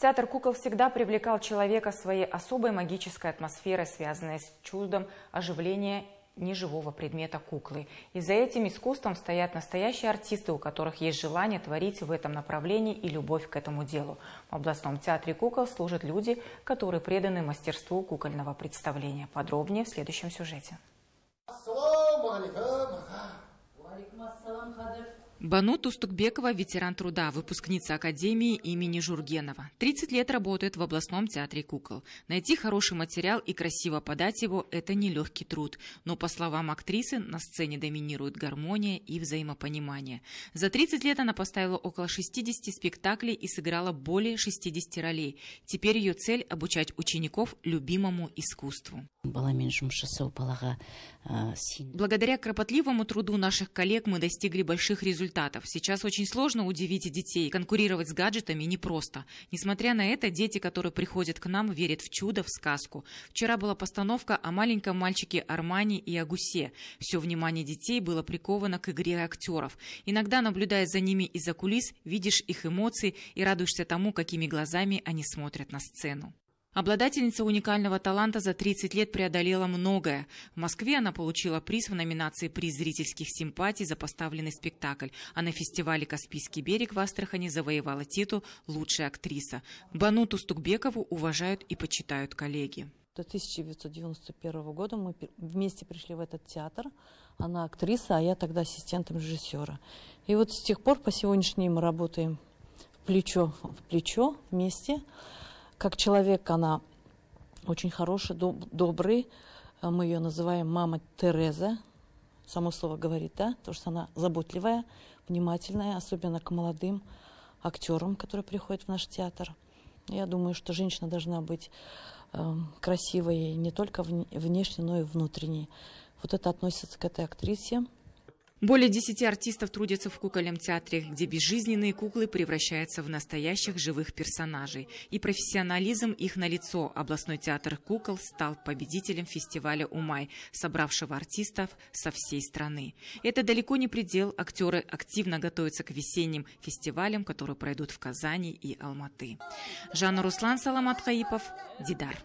Театр кукол всегда привлекал человека своей особой магической атмосферой, связанной с чудом оживления неживого предмета куклы. И за этим искусством стоят настоящие артисты, у которых есть желание творить в этом направлении и любовь к этому делу. В областном театре кукол служат люди, которые преданы мастерству кукольного представления. Подробнее в следующем сюжете. Бану Тустукбекова – ветеран труда, выпускница Академии имени Жургенова. 30 лет работает в областном театре кукол. Найти хороший материал и красиво подать его – это нелегкий труд. Но, по словам актрисы, на сцене доминирует гармония и взаимопонимание. За 30 лет она поставила около 60 спектаклей и сыграла более 60 ролей. Теперь ее цель – обучать учеников любимому искусству. А, Благодаря кропотливому труду наших коллег мы достигли больших результатов результатов. Сейчас очень сложно удивить детей. Конкурировать с гаджетами непросто. Несмотря на это, дети, которые приходят к нам, верят в чудо, в сказку. Вчера была постановка о маленьком мальчике Армани и Агусе. Все внимание детей было приковано к игре актеров. Иногда, наблюдая за ними из-за кулис, видишь их эмоции и радуешься тому, какими глазами они смотрят на сцену. Обладательница уникального таланта за 30 лет преодолела многое. В Москве она получила приз в номинации «Приз зрительских симпатий» за поставленный спектакль, а на фестивале «Каспийский берег» в Астрахани завоевала титул «Лучшая актриса». Бануту Стукбекову уважают и почитают коллеги. До 1991 года мы вместе пришли в этот театр. Она актриса, а я тогда ассистентом режиссера. И вот с тех пор по сегодняшней мы работаем плечо в плечо вместе. Как человек она очень хороший, доб- добрый. Э, мы ее называем мама Тереза. Само слово говорит, да, потому что она заботливая, внимательная, особенно к молодым актерам, которые приходят в наш театр. Я думаю, что женщина должна быть э, красивой не только вне, внешне, но и внутренней. Вот это относится к этой актрисе. Более 10 артистов трудятся в кукольном театре, где безжизненные куклы превращаются в настоящих живых персонажей. И профессионализм их налицо. Областной театр кукол стал победителем фестиваля «Умай», собравшего артистов со всей страны. Это далеко не предел. Актеры активно готовятся к весенним фестивалям, которые пройдут в Казани и Алматы. Жанна Руслан Саламат Хаипов, Дидар.